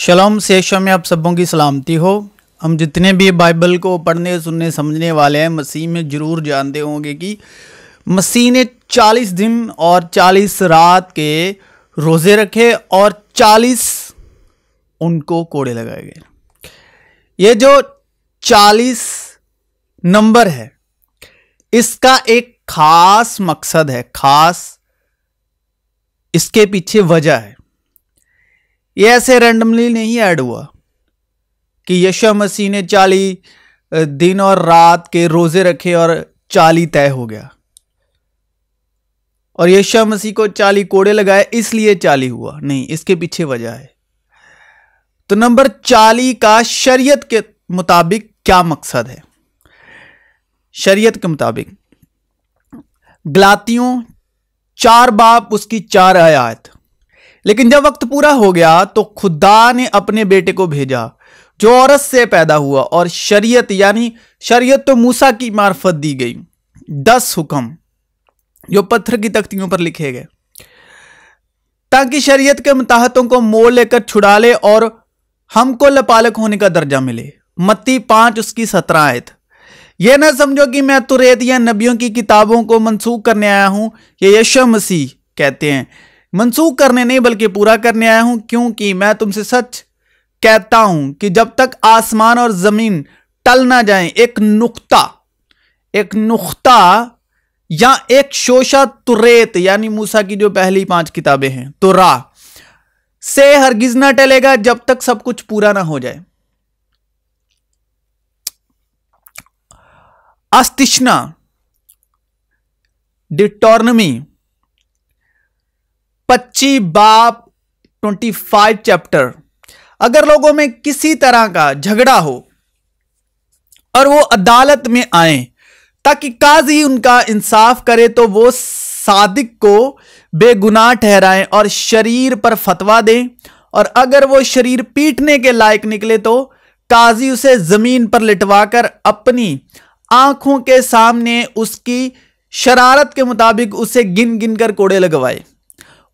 शलम सेशा में आप सबों की सलामती हो हम जितने भी बाइबल को पढ़ने सुनने समझने वाले हैं मसीह में ज़रूर जानते होंगे कि मसीह ने 40 दिन और 40 रात के रोज़े रखे और 40 उनको कोड़े लगाए गए ये जो 40 नंबर है इसका एक खास मकसद है खास इसके पीछे वजह है ये ऐसे रैंडमली नहीं ऐड हुआ कि यशा मसीह ने चाली दिन और रात के रोज़े रखे और चाली तय हो गया और यशा मसीह को चाली कोड़े लगाए इसलिए चाली हुआ नहीं इसके पीछे वजह है तो नंबर चाली का शरीयत के मुताबिक क्या मकसद है शरीयत के मुताबिक ग्लातियों चार बाप उसकी चार आयात लेकिन जब वक्त पूरा हो गया तो खुदा ने अपने बेटे को भेजा जो औरत से पैदा हुआ और शरीयत यानी शरीयत तो मूसा की मार्फत दी गई दस हुक्म जो पत्थर की तख्तियों पर लिखे गए ताकि शरीयत के मताहतों को मोड़ लेकर छुड़ा ले और हमको लपालक होने का दर्जा मिले मत्ती पांच उसकी सत्रह आयत यह ना समझो कि मैं तुरेत या नबियों की किताबों को मनसूख करने आया हूं ये यशो मसीह कहते हैं मनसूख करने नहीं बल्कि पूरा करने आया हूं क्योंकि मैं तुमसे सच कहता हूं कि जब तक आसमान और जमीन टल ना जाए एक नुक्ता एक नुक्ता या एक शोशा तुरेत यानी मूसा की जो पहली पांच किताबें हैं तुरा तो से हरगिज ना टलेगा जब तक सब कुछ पूरा ना हो जाए अस्तिष्णा डिटोर्नमी पच्ची बाप ट्वेंटी फाइव चैप्टर अगर लोगों में किसी तरह का झगड़ा हो और वो अदालत में आए ताकि काजी उनका इंसाफ करे तो वो सादिक को बेगुनाह ठहराएं और शरीर पर फतवा दें और अगर वो शरीर पीटने के लायक निकले तो काजी उसे ज़मीन पर लिटवाकर अपनी आंखों के सामने उसकी शरारत के मुताबिक उसे गिन गिन कर कोड़े लगवाए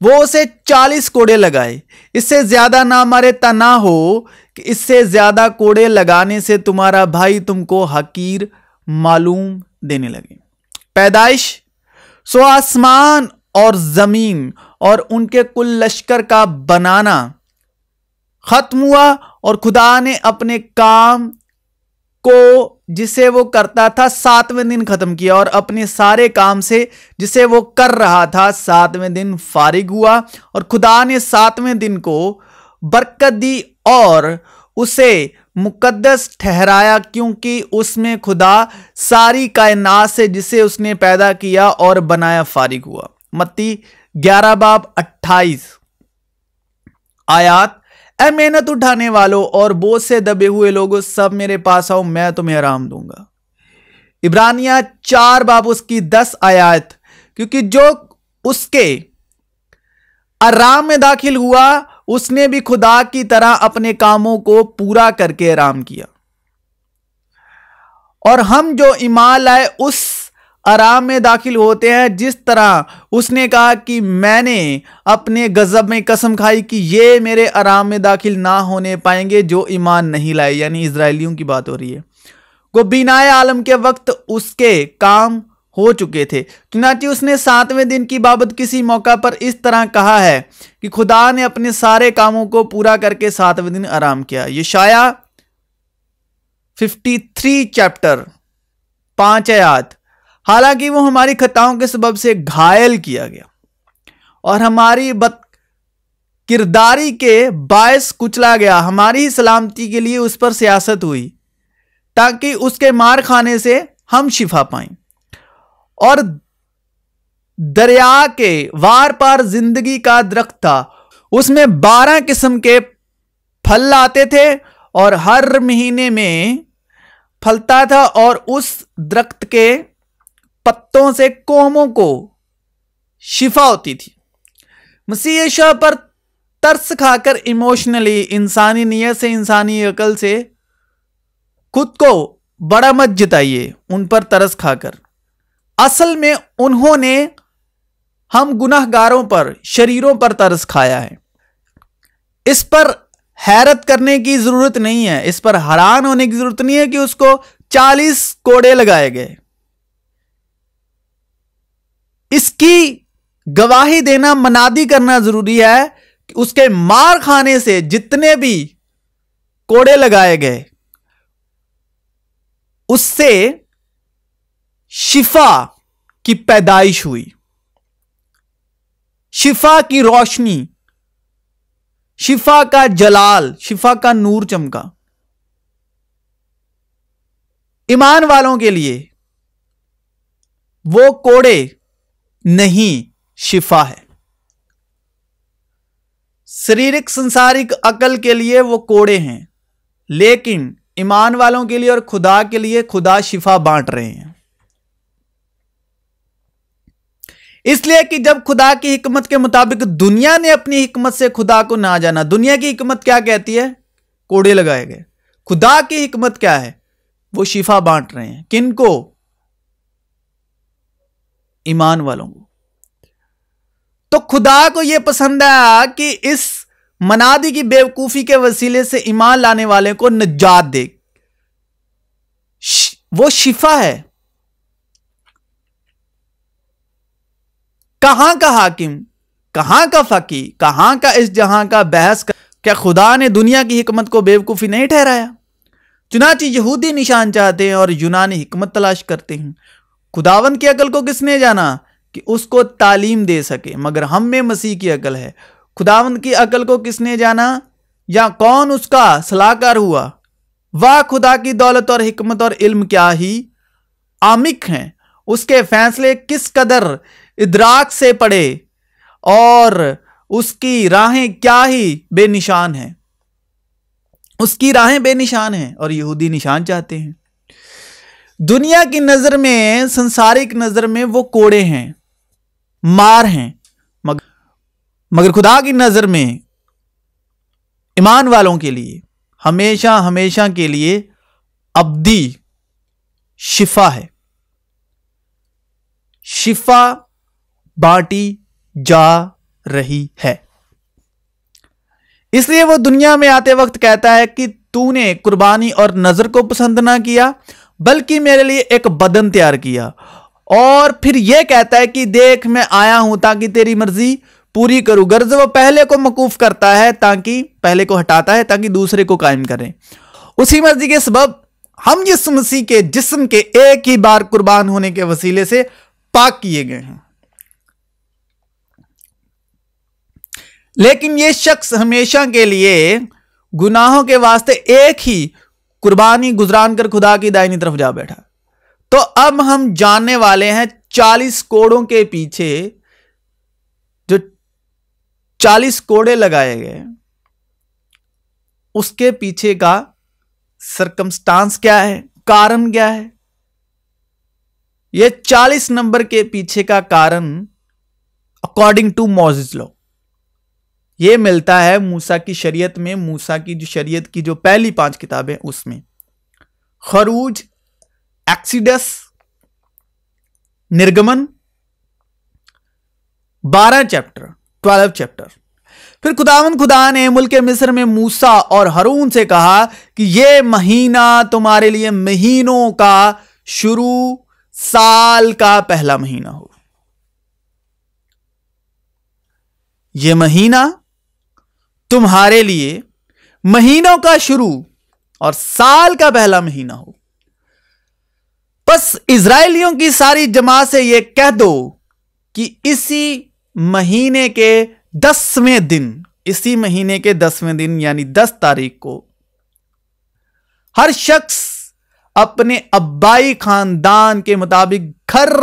वो उसे चालीस कोड़े लगाए इससे ज्यादा ना मारे तना हो कि इससे ज्यादा कोड़े लगाने से तुम्हारा भाई तुमको हकीर मालूम देने लगे पैदाइश सो आसमान और जमीन और उनके कुल लश्कर का बनाना खत्म हुआ और खुदा ने अपने काम को जिसे वो करता था सातवें दिन खत्म किया और अपने सारे काम से जिसे वो कर रहा था सातवें दिन फारिग हुआ और खुदा ने सातवें दिन को बरकत दी और उसे मुकद्दस ठहराया क्योंकि उसमें खुदा सारी कायनात से जिसे उसने पैदा किया और बनाया फारिग हुआ मत्ती ग्यारह बाब अट्ठाईस आयात मेहनत उठाने वालों और बोझ से दबे हुए लोगों सब मेरे पास आओ मैं तुम्हें आराम दूंगा इब्रानिया चार बाब उसकी दस आयात क्योंकि जो उसके आराम में दाखिल हुआ उसने भी खुदा की तरह अपने कामों को पूरा करके आराम किया और हम जो ईमान लाए उस आराम में दाखिल होते हैं जिस तरह उसने कहा कि मैंने अपने गज़ब में कसम खाई कि ये मेरे आराम में दाखिल ना होने पाएंगे जो ईमान नहीं लाए यानी इसराइलियों की बात हो रही है वो बिनाए आलम के वक्त उसके काम हो चुके थे चुनाची उसने सातवें दिन की बाबत किसी मौका पर इस तरह कहा है कि खुदा ने अपने सारे कामों को पूरा करके सातवें दिन आराम किया ये शाया थ्री चैप्टर पांच आयात हालांकि वो हमारी खताओं के सबब से घायल किया गया और हमारी बद किरदारी के बायस कुचला गया हमारी ही सलामती के लिए उस पर सियासत हुई ताकि उसके मार खाने से हम शिफा पाएं और दरिया के वार पार जिंदगी का दरख्त था उसमें बारह किस्म के फल आते थे और हर महीने में फलता था और उस दरख्त के पत्तों से कौमों को शिफा होती थी मसीह शाह पर तरस खाकर इमोशनली इंसानी नीयत से इंसानी अकल से खुद को बड़ा मत जिताइए उन पर तरस खाकर असल में उन्होंने हम गुनाहगारों पर शरीरों पर तरस खाया है इस पर हैरत करने की ज़रूरत नहीं है इस पर हैरान होने की ज़रूरत नहीं है कि उसको 40 कोड़े लगाए गए इसकी गवाही देना मनादी करना जरूरी है कि उसके मार खाने से जितने भी कोड़े लगाए गए उससे शिफा की पैदाइश हुई शिफा की रोशनी शिफा का जलाल शिफा का नूर चमका ईमान वालों के लिए वो कोड़े नहीं शिफा है शारीरिक संसारिक अकल के लिए वो कोड़े हैं लेकिन ईमान वालों के लिए और खुदा के लिए खुदा शिफा बांट रहे हैं इसलिए कि जब खुदा की हिकमत के मुताबिक दुनिया ने अपनी हिकमत से खुदा को ना जाना दुनिया की हिकमत क्या कहती है कोड़े लगाए गए खुदा की हिकमत क्या है वो शिफा बांट रहे हैं किनको ईमान वालों को तो खुदा को यह पसंद आया कि इस मनादी की बेवकूफी के वसीले से ईमान लाने वाले को निजात दे वो शिफा है कहां का हाकिम कहां का फकी कहां का इस जहां का बहस का क्या खुदा ने दुनिया की हिकमत को बेवकूफ़ी नहीं ठहराया चुनाची यहूदी निशान चाहते हैं और यूनानी हिकमत तलाश करते हैं खुदावंत की अकल को किसने जाना कि उसको तालीम दे सके मगर हम में मसीह की अकल है खुदावंद की अकल को किसने जाना या कौन उसका सलाहकार हुआ वाह खुदा की दौलत और हमत और इल्म क्या ही आमिक हैं उसके फैसले किस कदर इदराक से पड़े और उसकी राहें क्या ही बेनिशान हैं उसकी राहें बेनिशान हैं और यहूदी निशान चाहते हैं दुनिया की नजर में संसारिक नजर में वो कोड़े हैं मार हैं मगर मगर खुदा की नजर में ईमान वालों के लिए हमेशा हमेशा के लिए अब्दी शिफा है शिफा बांटी जा रही है इसलिए वो दुनिया में आते वक्त कहता है कि तूने कुर्बानी और नजर को पसंद ना किया बल्कि मेरे लिए एक बदन तैयार किया और फिर यह कहता है कि देख मैं आया हूं ताकि तेरी मर्जी पूरी करूं गर्ज वह पहले को मकूफ करता है ताकि पहले को हटाता है ताकि दूसरे को कायम करें उसी मर्जी के सबब हम यीशु मसीह के जिस्म के एक ही बार कुर्बान होने के वसीले से पाक किए गए हैं लेकिन यह शख्स हमेशा के लिए गुनाहों के वास्ते एक ही कुर्बानी गुजरान कर खुदा की दाइनी तरफ जा बैठा तो अब हम जानने वाले हैं चालीस कोड़ों के पीछे जो चालीस कोड़े लगाए गए उसके पीछे का सरकमस्टांस क्या है कारण क्या है यह चालीस नंबर के पीछे का कारण अकॉर्डिंग टू मोजिज लॉ ये मिलता है मूसा की शरीयत में मूसा की जो शरीयत की जो पहली पांच किताबें उसमें खरूज एक्सीडस निर्गमन बारह चैप्टर ट्वेल्व चैप्टर फिर खुदावन खुदा ने मुल्क मिस्र में मूसा और हरून से कहा कि यह महीना तुम्हारे लिए महीनों का शुरू साल का पहला महीना हो यह महीना तुम्हारे लिए महीनों का शुरू और साल का पहला महीना हो बस इसराइलियों की सारी जमात से यह कह दो कि इसी महीने के दसवें दिन इसी महीने के दसवें दिन यानी दस तारीख को हर शख्स अपने अब्बाई खानदान के मुताबिक घर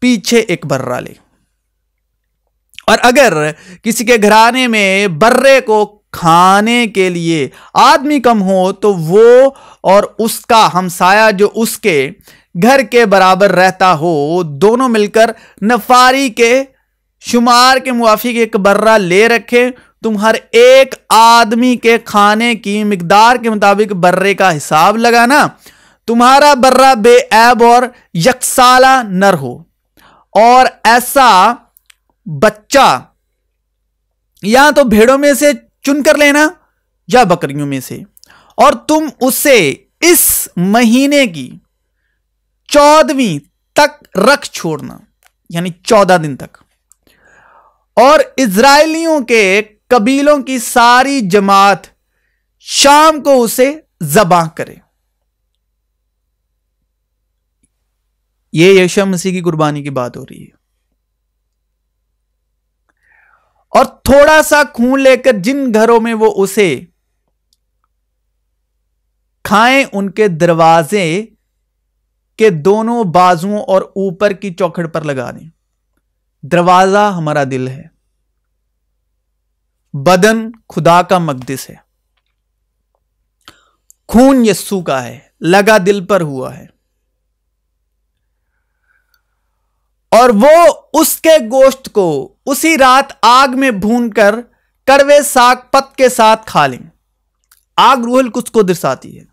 पीछे एक बर्रा ले और अगर किसी के घराने में बर्रे को खाने के लिए आदमी कम हो तो वो और उसका हमसाया जो उसके घर के बराबर रहता हो दोनों मिलकर नफारी के शुमार के मुआफ़ी एक बर्रा ले रखें तुम हर एक आदमी के खाने की मकदार के मुताबिक बर्रे का हिसाब लगाना तुम्हारा बर्रा बेऐब और यकसाला नर हो और ऐसा बच्चा या तो भेड़ों में से चुन कर लेना या बकरियों में से और तुम उसे इस महीने की चौदहवीं तक रख छोड़ना यानी चौदह दिन तक और इसराइलियों के कबीलों की सारी जमात शाम को उसे जबा करे ये यशा मसीह की कुर्बानी की बात हो रही है और थोड़ा सा खून लेकर जिन घरों में वो उसे खाएं उनके दरवाजे के दोनों बाजुओं और ऊपर की चौखड़ पर लगा दें दरवाजा हमारा दिल है बदन खुदा का मकदिस है खून यस्सू का है लगा दिल पर हुआ है और वो उसके गोश्त को उसी रात आग में भूनकर कड़वे साग पत के साथ खा लें आग रूहल कुछ को दर्शाती है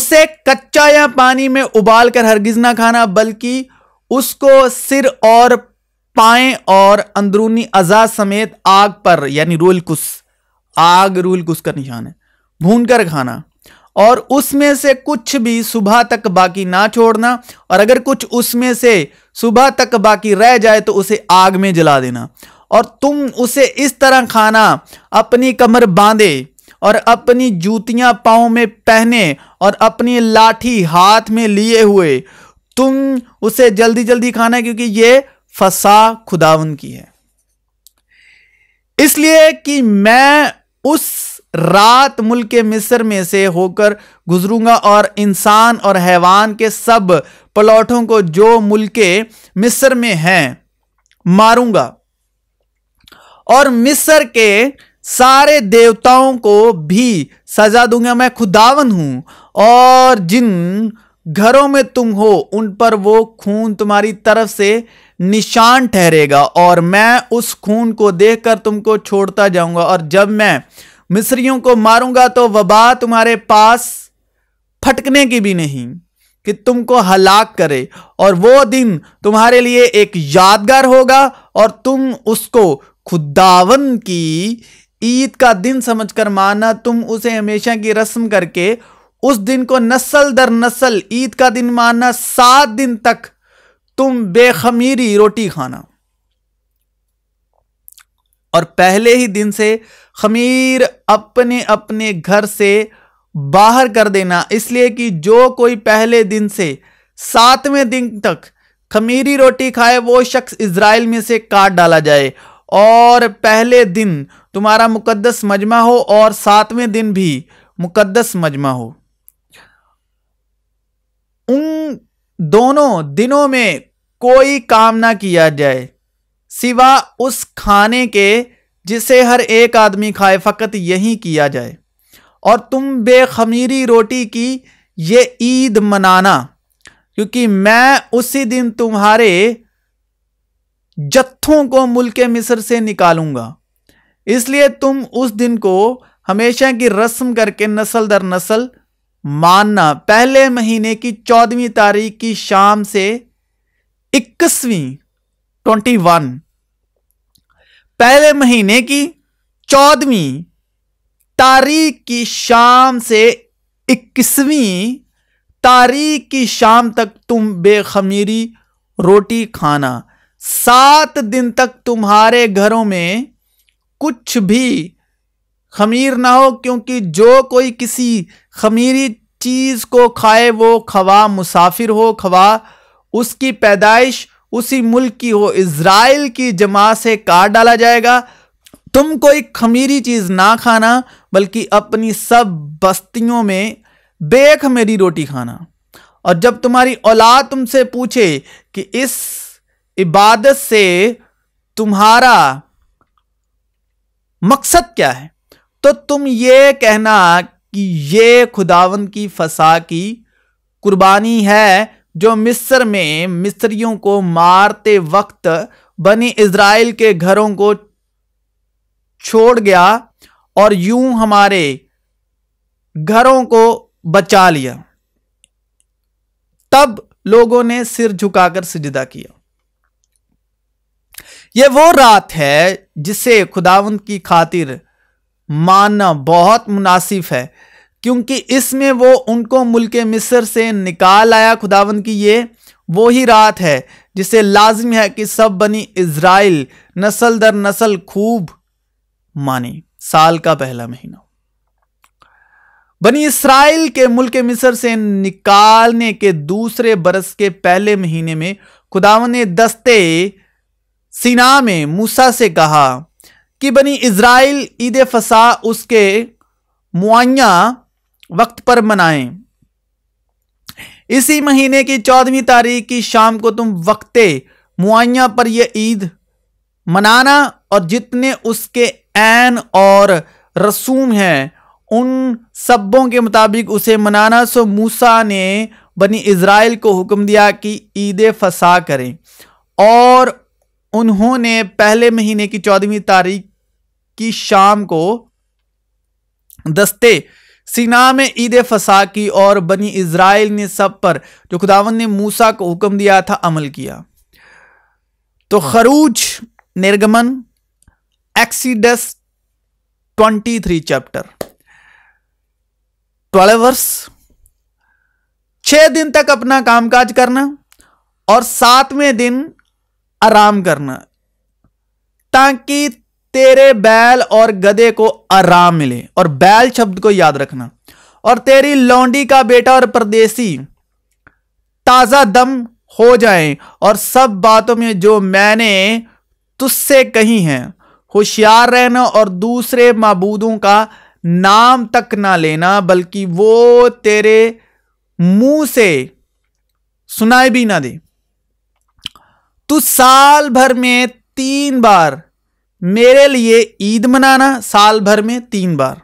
उसे कच्चा या पानी में उबालकर हरगिज ना खाना बल्कि उसको सिर और पाए और अंदरूनी अजा समेत आग पर यानी रूल कुस आग रूल कुस का निशान है भून कर खाना और उसमें से कुछ भी सुबह तक बाकी ना छोड़ना और अगर कुछ उसमें से सुबह तक बाकी रह जाए तो उसे आग में जला देना और तुम उसे इस तरह खाना अपनी कमर बांधे और अपनी जूतियां पाँव में पहने और अपनी लाठी हाथ में लिए हुए तुम उसे जल्दी जल्दी खाना क्योंकि ये फसा खुदावन की है इसलिए कि मैं उस रात मुल्क के मिस्र में से होकर गुजरूंगा और इंसान और हैवान के सब प्लॉटों को जो मुल्क मिस्र में हैं मारूंगा और मिस्र के सारे देवताओं को भी सजा दूंगा मैं खुदावन हूं और जिन घरों में तुम हो उन पर वो खून तुम्हारी तरफ से निशान ठहरेगा और मैं उस खून को देखकर तुमको छोड़ता जाऊंगा और जब मैं मिस्रियों को मारूंगा तो वबा तुम्हारे पास फटकने की भी नहीं कि तुमको हलाक करे और वो दिन तुम्हारे लिए एक यादगार होगा और तुम उसको खुदावन की ईद का दिन समझकर माना तुम उसे हमेशा की रस्म करके उस दिन को नस्ल दर नस्ल ईद का दिन मानना सात दिन तक तुम बेखमीरी रोटी खाना और पहले ही दिन से खमीर अपने अपने घर से बाहर कर देना इसलिए कि जो कोई पहले दिन से सातवें दिन तक खमीरी रोटी खाए वो शख्स इसराइल में से काट डाला जाए और पहले दिन तुम्हारा मुकद्दस मजमा हो और सातवें दिन भी मुकद्दस मजमा हो उन दोनों दिनों में कोई काम ना किया जाए सिवा उस खाने के जिसे हर एक आदमी खाए फ़कत यही किया जाए और तुम बेखमीरी रोटी की ये ईद मनाना क्योंकि मैं उसी दिन तुम्हारे जत्थों को मुल्क मिस्र से निकालूंगा इसलिए तुम उस दिन को हमेशा की रस्म करके नस्ल दर नस्ल मानना पहले महीने की चौदहवीं तारीख की शाम से इक्कीसवीं ट्वेंटी वन पहले महीने की चौदहवीं तारीख की शाम से इक्कीसवीं तारीख की शाम तक तुम बेखमीरी रोटी खाना सात दिन तक तुम्हारे घरों में कुछ भी खमीर ना हो क्योंकि जो कोई किसी खमीरी चीज़ को खाए वो खवा मुसाफिर हो खवा उसकी पैदाइश उसी मुल्क की हो इसराइल की जमात से काट डाला जाएगा तुम कोई खमीरी चीज़ ना खाना बल्कि अपनी सब बस्तियों में बेखमेरी रोटी खाना और जब तुम्हारी औलाद तुमसे पूछे कि इस इबादत से तुम्हारा मकसद क्या है तो तुम ये कहना कि ये खुदावन की फसा की कुर्बानी है जो मिस्र में मिस्रियों को मारते वक्त बनी इसराइल के घरों को छोड़ गया और यूं हमारे घरों को बचा लिया तब लोगों ने सिर झुकाकर सिजदा किया यह वो रात है जिसे खुदावंत की खातिर मानना बहुत मुनासिब है क्योंकि इसमें वो उनको मुल्क मिस्र से निकाल आया खुदावन की ये वो ही रात है जिसे लाजम है कि सब बनी इसराइल नस्ल दर नस्ल खूब माने साल का पहला महीना बनी इसराइल के मुल्क मिस्र से निकालने के दूसरे बरस के पहले महीने में खुदावन ने दस्ते सिना में मूसा से कहा कि बनी इसराइल ईद फसा उसके मुआया वक्त पर मनाएं इसी महीने की चौदहवीं तारीख की शाम को तुम वक्ते मुआया पर यह ईद मनाना और जितने उसके ऐन और रसूम हैं उन सब्बों के मुताबिक उसे मनाना सो मूसा ने बनी इसराइल को हुक्म दिया कि ईद फसा करें और उन्होंने पहले महीने की चौदहवीं तारीख की शाम को दस्ते सीना में ईद फसा की और बनी इसराइल ने सब पर जो खुदावन ने मूसा को हुक्म दिया था अमल किया तो खरूज निर्गमन Exodus twenty three chapter twelve वर्ष छह दिन तक अपना कामकाज करना और सातवें दिन आराम करना ताकि तेरे बैल और गधे को आराम मिले और बैल शब्द को याद रखना और तेरी लौंडी का बेटा और परदेसी ताजा दम हो जाए और सब बातों में जो मैंने तुझसे कही हैं होशियार रहना और दूसरे मबूदों का नाम तक ना लेना बल्कि वो तेरे मुंह से सुनाई भी ना दे तू साल भर में तीन बार मेरे लिए ईद मनाना साल भर में तीन बार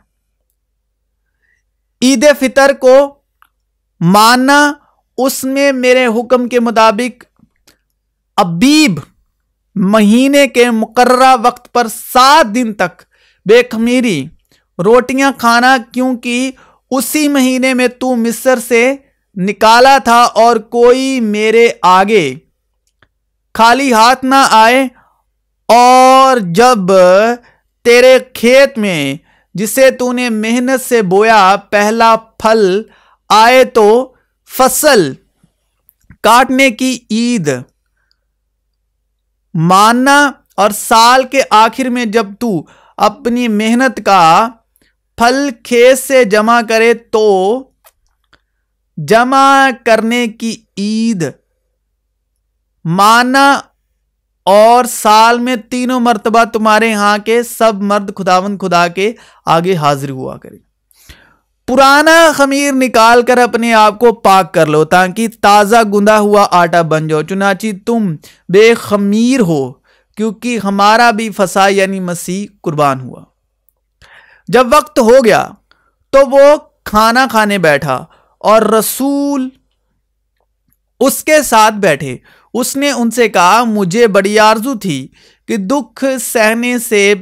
ईद फितर को मानना उसमें मेरे हुक्म के मुताबिक अबीब महीने के मुकर्रा वक्त पर सात दिन तक बेखमीरी रोटियां खाना क्योंकि उसी महीने में तू मिस्र से निकाला था और कोई मेरे आगे खाली हाथ ना आए और जब तेरे खेत में जिसे तूने मेहनत से बोया पहला फल आए तो फसल काटने की ईद मानना और साल के आखिर में जब तू अपनी मेहनत का फल खेत से जमा करे तो जमा करने की ईद माना और साल में तीनों मरतबा तुम्हारे यहाँ के सब मर्द खुदावन खुदा के आगे हाजिर हुआ करें पुराना खमीर निकाल कर अपने आप को पाक कर लो ताकि ताज़ा गुंदा हुआ आटा बन जाओ चुनाची तुम बेखमीर हो क्योंकि हमारा भी फसा यानी मसीह कुर्बान हुआ जब वक्त हो गया तो वो खाना खाने बैठा और रसूल उसके साथ बैठे उसने उनसे कहा मुझे बड़ी आरजू थी कि दुख सहने से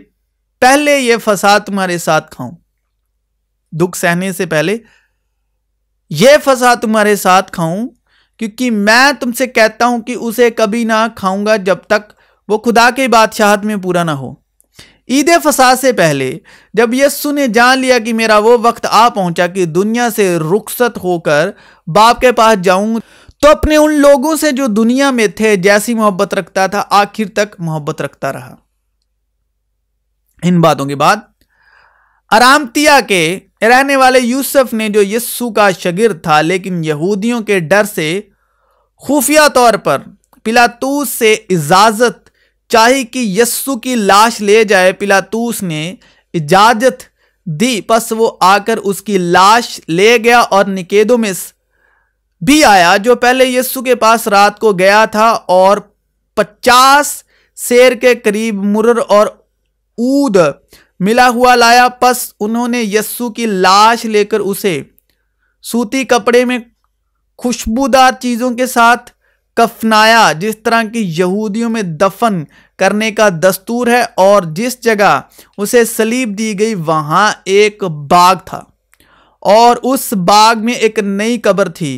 पहले यह फसाद तुम्हारे साथ खाऊं दुख सहने से पहले यह फसाद तुम्हारे साथ खाऊं क्योंकि मैं तुमसे कहता हूं कि उसे कभी ना खाऊंगा जब तक वो खुदा के बादशाहत में पूरा ना हो ईद फसाद से पहले जब यस्सु ने जान लिया कि मेरा वो वक्त आ पहुंचा कि दुनिया से रुखसत होकर बाप के पास जाऊं तो अपने उन लोगों से जो दुनिया में थे जैसी मोहब्बत रखता था आखिर तक मोहब्बत रखता रहा इन बातों के बाद आरामतिया के रहने वाले यूसुफ ने जो यस्सु का शगिर था लेकिन यहूदियों के डर से खुफिया तौर पर पिलातूस से इजाज़त चाहे कि यस्सु की लाश ले जाए पिलातूस ने इजाज़त दी बस वो आकर उसकी लाश ले गया और निकेदों में भी आया जो पहले यस्सु के पास रात को गया था और पचास शेर के करीब मुरर और ऊद मिला हुआ लाया पस उन्होंने यस्सु की लाश लेकर उसे सूती कपड़े में खुशबूदार चीज़ों के साथ कफनाया जिस तरह की यहूदियों में दफन करने का दस्तूर है और जिस जगह उसे सलीब दी गई वहाँ एक बाग था और उस बाग में एक नई कब्र थी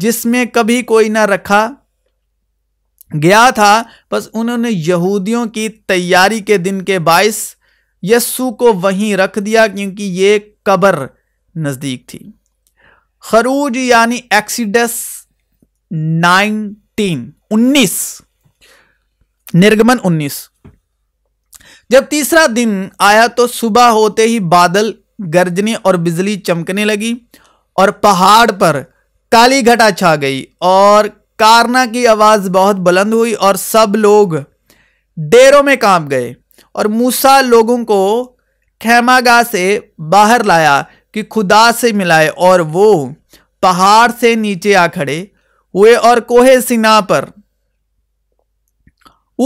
जिसमें कभी कोई ना रखा गया था बस उन्होंने यहूदियों की तैयारी के दिन के बायस यस्सु को वहीं रख दिया क्योंकि ये कब्र नज़दीक थी खरूज यानी एक्सीडस नाइनटीन उन्नीस निर्गमन उन्नीस जब तीसरा दिन आया तो सुबह होते ही बादल गरजने और बिजली चमकने लगी और पहाड़ पर काली घटा छा गई और कारना की आवाज़ बहुत बुलंद हुई और सब लोग डेरों में कांप गए और मूसा लोगों को खेमागा से बाहर लाया कि खुदा से मिलाए और वो पहाड़ से नीचे आ खड़े हुए और कोहे सिना पर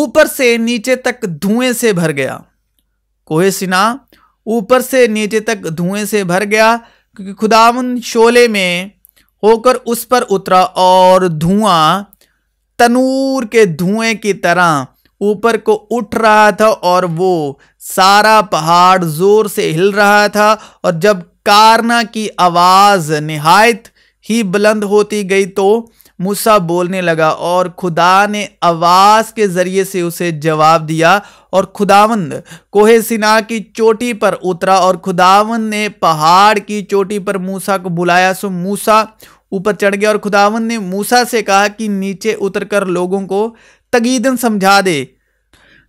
ऊपर से नीचे तक धुएं से भर गया कोहे सिना ऊपर से नीचे तक धुएं से भर गया क्योंकि खुदावन शोले में होकर उस पर उतरा और धुआं तनूर के धुएं की तरह ऊपर को उठ रहा था और वो सारा पहाड़ जोर से हिल रहा था और जब कारना की आवाज़ नहायत ही बुलंद होती गई तो मूसा बोलने लगा और खुदा ने आवाज़ के ज़रिए से उसे जवाब दिया और खुदावंद कोहे सिना की चोटी पर उतरा और खुदावंद ने पहाड़ की चोटी पर मूसा को बुलाया सो मूसा ऊपर चढ़ गया और खुदावंद ने मूसा से कहा कि नीचे उतर कर लोगों को तगीदन समझा दे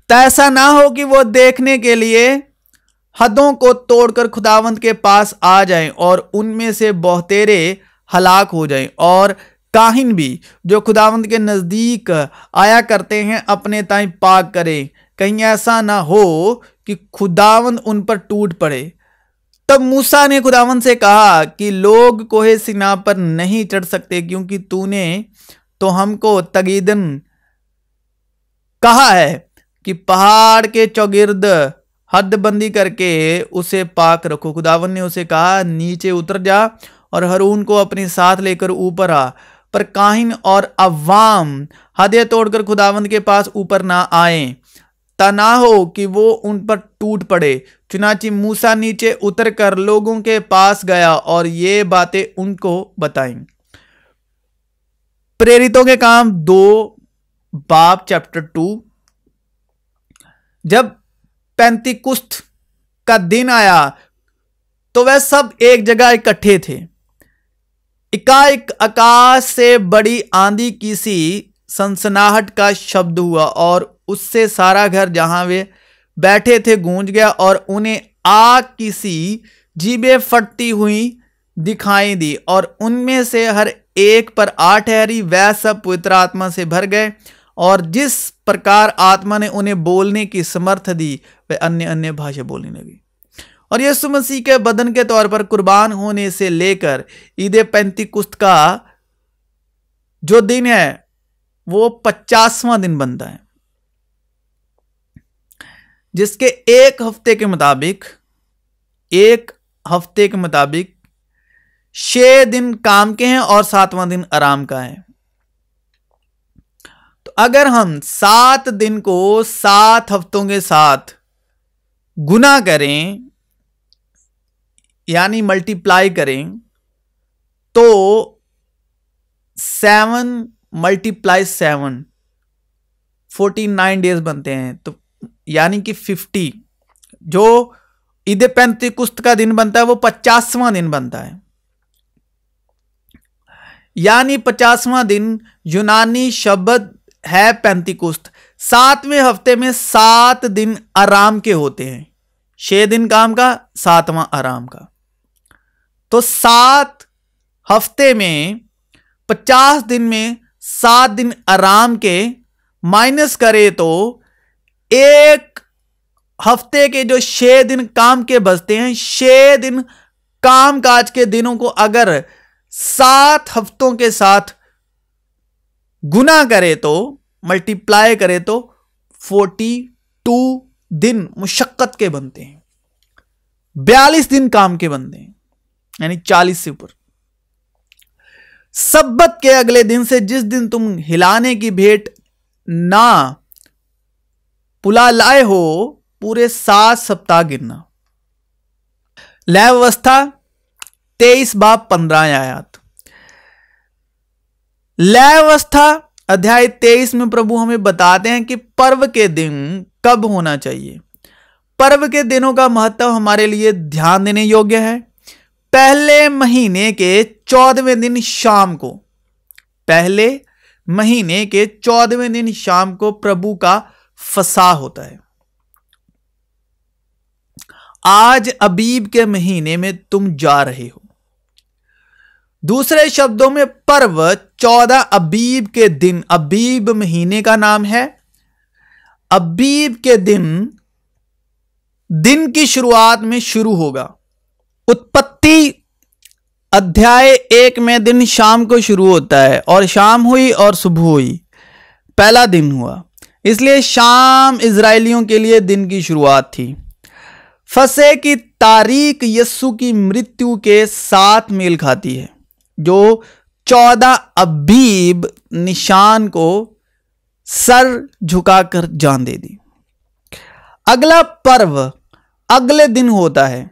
तो ऐसा ना हो कि वो देखने के लिए हदों को तोड़कर खुदावंत के पास आ जाएं और उनमें से बहुतेरे हलाक हो जाएं और काहिन भी जो खुदावंद के नज़दीक आया करते हैं अपने ताई पाक करें कहीं ऐसा ना हो कि खुदावंद उन पर टूट पड़े तब मूसा ने खुदावंद से कहा कि लोग कोहे सिना पर नहीं चढ़ सकते क्योंकि तूने तो हमको तगीदन कहा है कि पहाड़ के चौगिर्द हदबंदी करके उसे पाक रखो खुदावन ने उसे कहा नीचे उतर जा और हरून को अपने साथ लेकर ऊपर आ पर काहिन और अवाम हदे तोड़कर खुदावंद के पास ऊपर ना आए तना हो कि वो उन पर टूट पड़े चुनाची मूसा नीचे उतर कर लोगों के पास गया और ये बातें उनको बताई प्रेरितों के काम दो बाप चैप्टर टू जब पैंती का दिन आया तो वह सब एक जगह इकट्ठे थे एकाएक आकाश से बड़ी आंधी की सी सनसनाहट का शब्द हुआ और उससे सारा घर जहां वे बैठे थे गूंज गया और उन्हें आग की सी जीबें फटती हुई दिखाई दी और उनमें से हर एक पर आ ठहरी वह सब पवित्र आत्मा से भर गए और जिस प्रकार आत्मा ने उन्हें बोलने की समर्थ दी वह अन्य अन्य भाषा बोलने लगी और यीशु मसीह के बदन के तौर पर कुर्बान होने से लेकर ईद पैंती कुश्त का जो दिन है वो पचासवां दिन बनता है जिसके एक हफ्ते के मुताबिक एक हफ्ते के मुताबिक छह दिन काम के हैं और सातवां दिन आराम का है तो अगर हम सात दिन को सात हफ्तों के साथ गुना करें यानी मल्टीप्लाई करें तो seven multiply seven forty nine days बनते हैं तो यानी कि फिफ्टी जो ईद कुश्त का दिन बनता है वो पचासवां दिन बनता है यानी पचासवां दिन यूनानी शब्द है कुश्त सातवें हफ्ते में सात दिन आराम के होते हैं छह दिन काम का सातवां आराम का तो सात हफ्ते में पचास दिन में सात दिन आराम के माइनस करें तो एक हफ्ते के जो छः दिन काम के बचते हैं छः दिन काम काज के दिनों को अगर सात हफ्तों के साथ गुना करें तो मल्टीप्लाई करें तो फोर्टी टू दिन मुशक्क़त के बनते हैं बयालीस दिन काम के बनते हैं यानी चालीस से ऊपर सब्बत के अगले दिन से जिस दिन तुम हिलाने की भेंट ना पुला लाए हो पूरे सात सप्ताह गिरना लय व्यवस्था तेईस बाप पंद्रह आयात लय अवस्था अध्याय तेईस में प्रभु हमें बताते हैं कि पर्व के दिन कब होना चाहिए पर्व के दिनों का महत्व हमारे लिए ध्यान देने योग्य है पहले महीने के चौदहवें दिन शाम को पहले महीने के चौदहवें दिन शाम को प्रभु का फसा होता है आज अबीब के महीने में तुम जा रहे हो दूसरे शब्दों में पर्व चौदह अबीब के दिन अबीब महीने का नाम है अबीब के दिन दिन की शुरुआत में शुरू होगा उत्पत्ति भक्ति अध्याय एक में दिन शाम को शुरू होता है और शाम हुई और सुबह हुई पहला दिन हुआ इसलिए शाम इसराइलियों के लिए दिन की शुरुआत थी फसे की तारीख यस्सु की मृत्यु के साथ मेल खाती है जो चौदह अबीब निशान को सर झुकाकर जान दे दी अगला पर्व अगले दिन होता है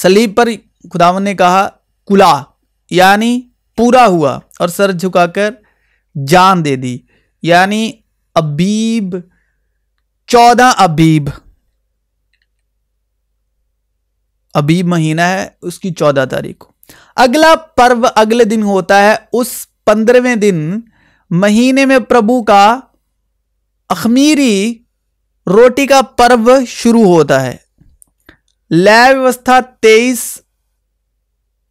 सलीब पर खुदावन ने कहा कुला यानी पूरा हुआ और सर झुकाकर जान दे दी यानी अबीब चौदह अबीब अबीब महीना है उसकी चौदह तारीख को अगला पर्व अगले दिन होता है उस पंद्रहवें दिन महीने में प्रभु का अखमीरी रोटी का पर्व शुरू होता है लय व्यवस्था तेईस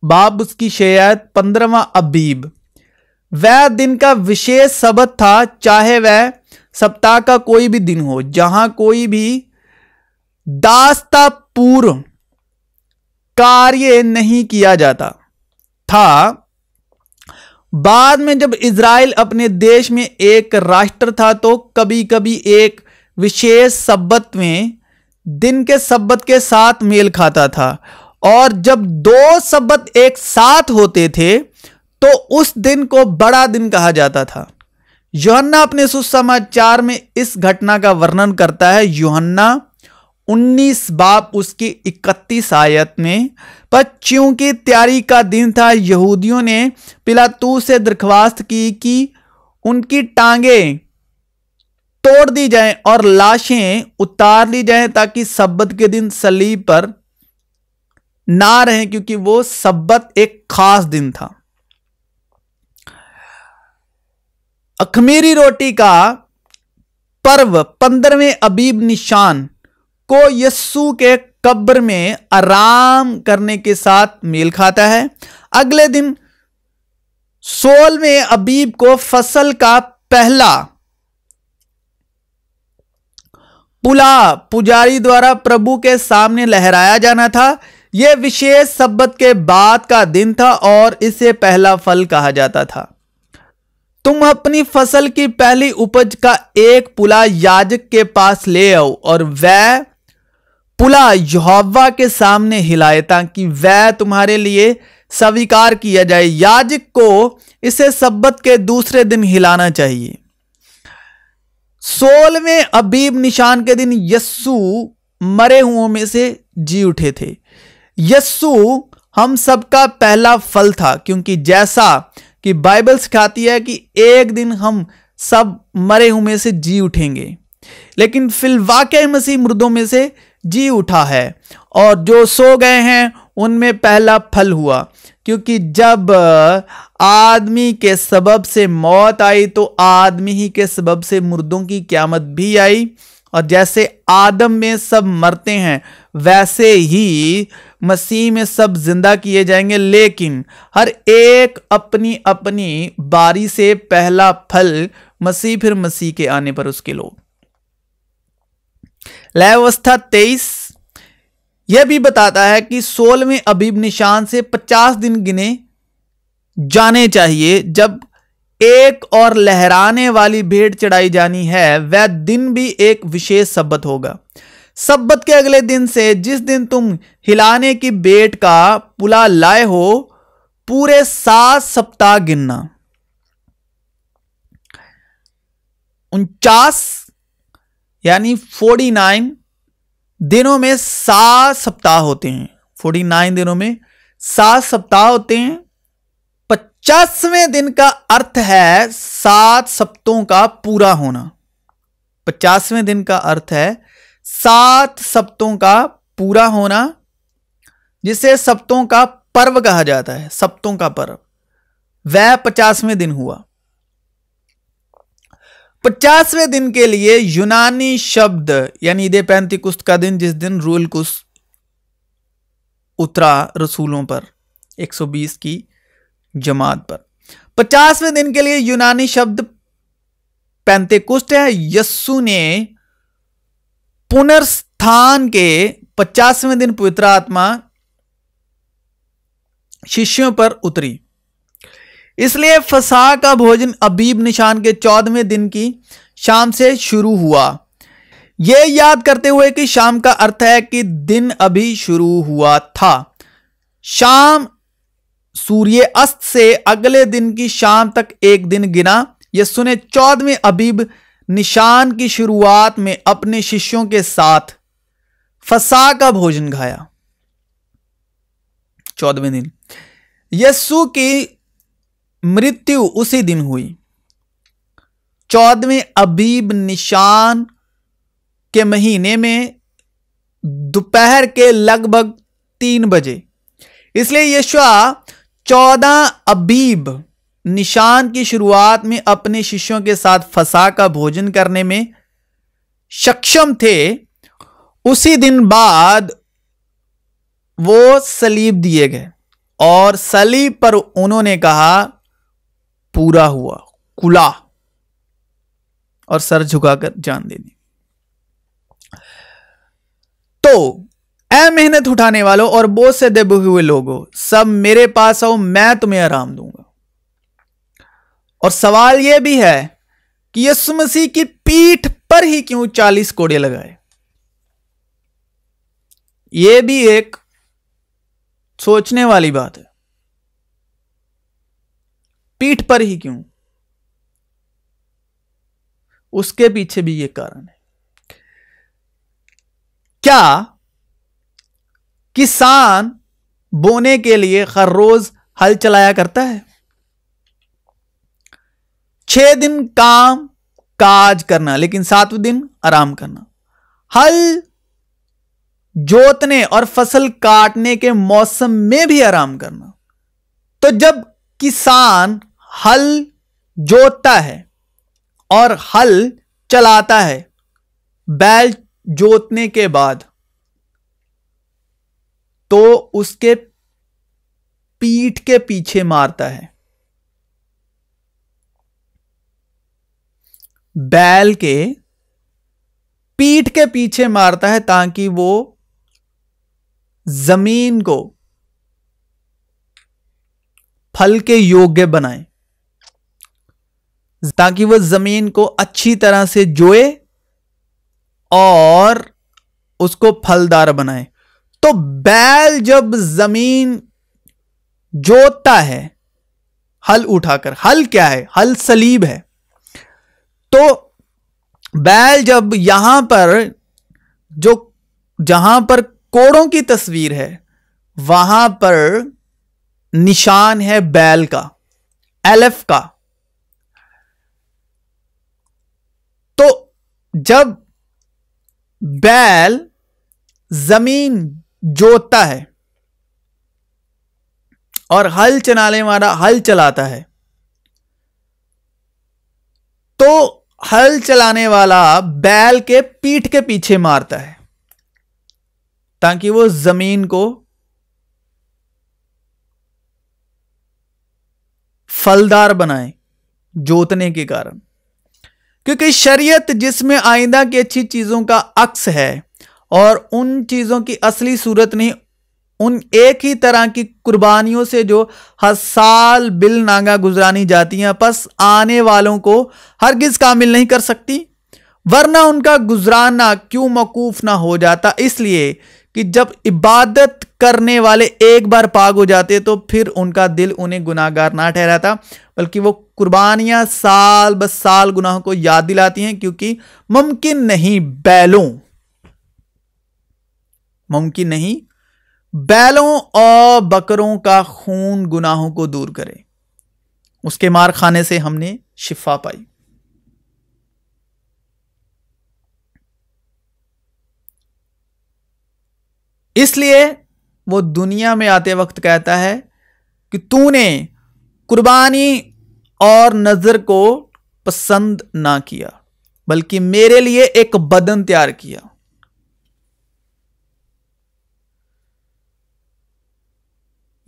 बाब उसकी शेयत पंद्रवा अबीब वह दिन का विशेष सबक था चाहे वह सप्ताह का कोई भी दिन हो जहां कोई भी दास्तापूर्व कार्य नहीं किया जाता था बाद में जब इसराइल अपने देश में एक राष्ट्र था तो कभी कभी एक विशेष शब्द में दिन के सब्बत के साथ मेल खाता था और जब दो सब्बत एक साथ होते थे तो उस दिन को बड़ा दिन कहा जाता था योहन्ना अपने सुसमाचार में इस घटना का वर्णन करता है योहन्ना 19 बाप उसकी 31 आयत में पर चूंकि तैयारी का दिन था यहूदियों ने पिलातू से दरख्वास्त की कि उनकी टांगें तोड़ दी जाएं और लाशें उतार ली जाएं ताकि सब्बत के दिन सलीब पर ना रहें क्योंकि वो सब्बत एक खास दिन था अखमीरी रोटी का पर्व पंद्रहवें अबीब निशान को यस्सू के कब्र में आराम करने के साथ मेल खाता है अगले दिन सोलवें अबीब को फसल का पहला पुला पुजारी द्वारा प्रभु के सामने लहराया जाना था यह विशेष सब्बत के बाद का दिन था और इसे पहला फल कहा जाता था तुम अपनी फसल की पहली उपज का एक पुला याजक के पास ले आओ और वह पुला युवा के सामने हिलाए ताकि वह तुम्हारे लिए स्वीकार किया जाए याजक को इसे सब्बत के दूसरे दिन हिलाना चाहिए सोलवें अबीब निशान के दिन यस्सु मरे हुओं में से जी उठे थे यस्सु हम सबका पहला फल था क्योंकि जैसा कि बाइबल सिखाती है कि एक दिन हम सब मरे हुए में से जी उठेंगे लेकिन फिलवाक मसीह मुर्दों में से जी उठा है और जो सो गए हैं उनमें पहला फल हुआ क्योंकि जब आदमी के सबब से मौत आई तो आदमी ही के सबब से मुर्दों की क्यामत भी आई और जैसे आदम में सब मरते हैं वैसे ही मसीह में सब जिंदा किए जाएंगे लेकिन हर एक अपनी अपनी बारी से पहला फल मसीह फिर मसीह के आने पर उसके लोग लय अवस्था तेईस यह भी बताता है कि सोलहवें अबीब निशान से 50 दिन गिने जाने चाहिए जब एक और लहराने वाली भेंट चढ़ाई जानी है वह दिन भी एक विशेष सब्बत होगा सब्बत के अगले दिन से जिस दिन तुम हिलाने की बेट का पुला लाए हो पूरे सात सप्ताह गिनना उनचास यानी फोर्टी नाइन दिनों में सात सप्ताह होते हैं फोर्टी नाइन दिनों में सात सप्ताह होते हैं पचासवें दिन का अर्थ है सात सप्तों का पूरा होना पचासवें दिन का अर्थ है सात सप्तों का पूरा होना जिसे सप्तों का पर्व कहा जाता है सप्तों का पर्व वह पचासवें दिन हुआ पचासवें दिन के लिए यूनानी शब्द यानी ईद पैंतीकुस्त का दिन जिस दिन रूल कुस उतरा रसूलों पर 120 की जमात पर पचासवें दिन के लिए यूनानी शब्द पैंतीकुस्त है यस्सु ने पुनर्स्थान के पचासवें दिन पवित्र आत्मा शिष्यों पर उतरी इसलिए फसा का भोजन अबीब निशान के चौदहवें दिन की शाम से शुरू हुआ यह याद करते हुए कि शाम का अर्थ है कि दिन अभी शुरू हुआ था शाम सूर्य अस्त से अगले दिन की शाम तक एक दिन गिना यह सुने चौदहवें अबीब निशान की शुरुआत में अपने शिष्यों के साथ फसा का भोजन खाया चौदहवें दिन यस्सु की मृत्यु उसी दिन हुई चौदहवें अबीब निशान के महीने में दोपहर के लगभग तीन बजे इसलिए यशवा चौदह अबीब निशान की शुरुआत में अपने शिष्यों के साथ फसा का भोजन करने में सक्षम थे उसी दिन बाद वो सलीब दिए गए और सलीब पर उन्होंने कहा पूरा हुआ कुला और सर झुकाकर जान दे दी तो ए मेहनत उठाने वालों और बोझ से दबे हुए लोगों सब मेरे पास आओ मैं तुम्हें आराम दूंगा और सवाल यह भी है कि यीशु मसीह की पीठ पर ही क्यों चालीस कोड़े लगाए यह भी एक सोचने वाली बात है पीठ पर ही क्यों उसके पीछे भी ये कारण है क्या किसान बोने के लिए हर रोज हल चलाया करता है छह दिन काम काज करना लेकिन सातवें दिन आराम करना हल जोतने और फसल काटने के मौसम में भी आराम करना तो जब किसान हल जोतता है और हल चलाता है बैल जोतने के बाद तो उसके पीठ के पीछे मारता है बैल के पीठ के पीछे मारता है ताकि वो जमीन को फल के योग्य बनाए ताकि वो ज़मीन को अच्छी तरह से जोए और उसको फलदार बनाए तो बैल जब ज़मीन जोतता है हल उठाकर हल क्या है हल सलीब है तो बैल जब यहां पर जो जहां पर कोड़ों की तस्वीर है वहां पर निशान है बैल का एलफ का तो जब बैल जमीन जोतता है और हल चलाने वाला हल चलाता है तो हल चलाने वाला बैल के पीठ के पीछे मारता है ताकि वो जमीन को फलदार बनाए जोतने के कारण क्योंकि शरीयत जिसमें आइंदा की अच्छी चीज़ों का अक्स है और उन चीज़ों की असली सूरत नहीं उन एक ही तरह की कुर्बानियों से जो हर साल बिल नांगा गुजरानी जाती हैं बस आने वालों को हरगिज कामिल नहीं कर सकती वरना उनका गुजराना क्यों मकूफ ना हो जाता इसलिए कि जब इबादत करने वाले एक बार पाग हो जाते तो फिर उनका दिल उन्हें गुनाहगार ना ठहराता बल्कि वो कुर्बानियां साल बस साल गुनाहों को याद दिलाती हैं क्योंकि मुमकिन नहीं बैलों मुमकिन नहीं बैलों और बकरों का खून गुनाहों को दूर करे उसके मार खाने से हमने शिफा पाई इसलिए वो दुनिया में आते वक्त कहता है कि तूने कुर्बानी और नज़र को पसंद ना किया बल्कि मेरे लिए एक बदन तैयार किया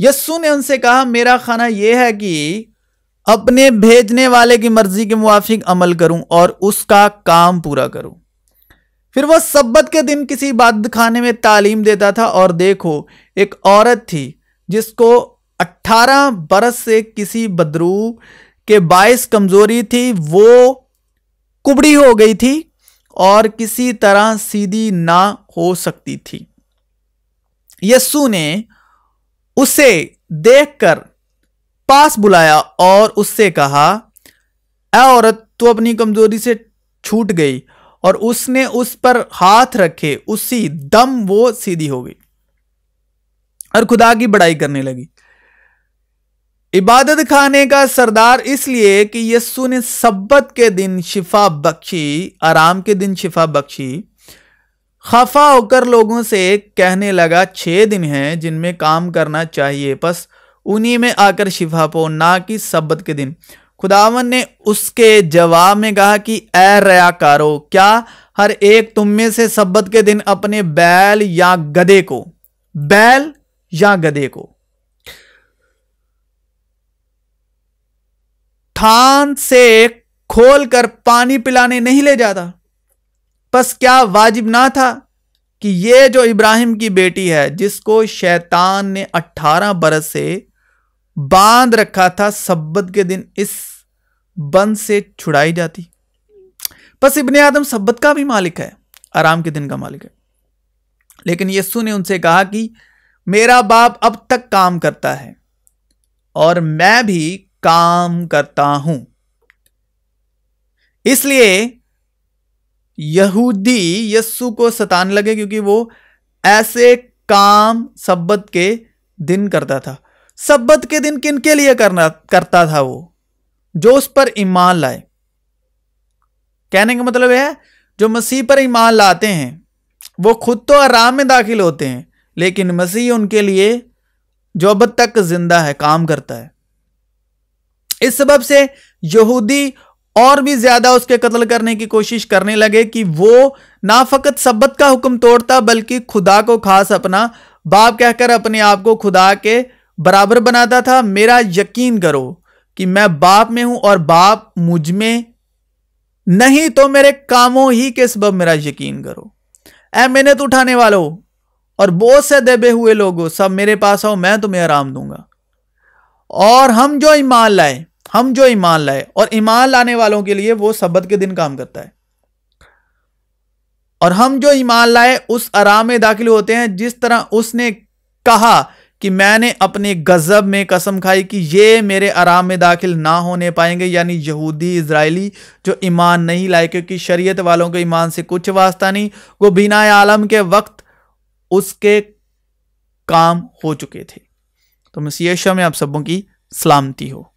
यस्सु ने उनसे कहा मेरा खाना यह है कि अपने भेजने वाले की मर्जी के मुआफिक अमल करूं और उसका काम पूरा करूं फिर वह सब्बत के दिन किसी खाने में तालीम देता था और देखो एक औरत थी जिसको 18 बरस से किसी बदरू के बायस कमज़ोरी थी वो कुबड़ी हो गई थी और किसी तरह सीधी ना हो सकती थी यस्सु ने उसे देखकर पास बुलाया और उससे कहा औरत तू अपनी कमज़ोरी से छूट गई और उसने उस पर हाथ रखे उसी दम वो सीधी हो गई और खुदा की बड़ाई करने लगी इबादत खाने का सरदार इसलिए कि यस्सु ने सब्बत के दिन शिफा बख्शी आराम के दिन शिफा बख्शी खफा होकर लोगों से कहने लगा छह दिन हैं जिनमें काम करना चाहिए बस उन्हीं में आकर शिफा पो ना कि सब्बत के दिन खुदावन ने उसके जवाब में कहा कि ए रयाकारो क्या हर एक तुम में से सब्बत के दिन अपने बैल या गधे को बैल या गधे को थान से खोलकर पानी पिलाने नहीं ले जाता बस क्या वाजिब ना था कि ये जो इब्राहिम की बेटी है जिसको शैतान ने 18 बरस से बांध रखा था सब्बत के दिन इस बंद से छुड़ाई जाती बस इबन आदम सब्बत का भी मालिक है आराम के दिन का मालिक है लेकिन यस्सु ने उनसे कहा कि मेरा बाप अब तक काम करता है और मैं भी काम करता हूं इसलिए यहूदी यस्सु को सताने लगे क्योंकि वो ऐसे काम सब्बत के दिन करता था सब्बत के दिन किन के लिए करना करता था वो जो उस पर ईमान लाए कहने का मतलब यह है जो मसीह पर ईमान लाते हैं वो खुद तो आराम में दाखिल होते हैं लेकिन मसीह उनके लिए जो अब तक जिंदा है काम करता है इस सब से यहूदी और भी ज्यादा उसके कत्ल करने की कोशिश करने लगे कि वो ना फकत सब्बत का हुक्म तोड़ता बल्कि खुदा को खास अपना बाप कहकर अपने आप को खुदा के बराबर बनाता था मेरा यकीन करो कि मैं बाप में हूं और बाप मुझ में नहीं तो मेरे कामों ही के सबब मेरा यकीन करो ऐ मेहनत उठाने वालों और बहुत से दबे हुए लोगों सब मेरे पास आओ मैं तुम्हें आराम दूंगा और हम जो ईमान लाए हम जो ईमान लाए और ईमान लाने वालों के लिए वो सबक के दिन काम करता है और हम जो ईमान लाए उस आराम में दाखिल होते हैं जिस तरह उसने कहा कि मैंने अपने गज़ब में कसम खाई कि ये मेरे आराम में दाखिल ना होने पाएंगे यानी यहूदी इसराइली जो ईमान नहीं लाए क्योंकि शरीयत वालों के ईमान से कुछ वास्ता नहीं वो बिना आलम के वक्त उसके काम हो चुके थे तो मसीशा में आप सबों की सलामती हो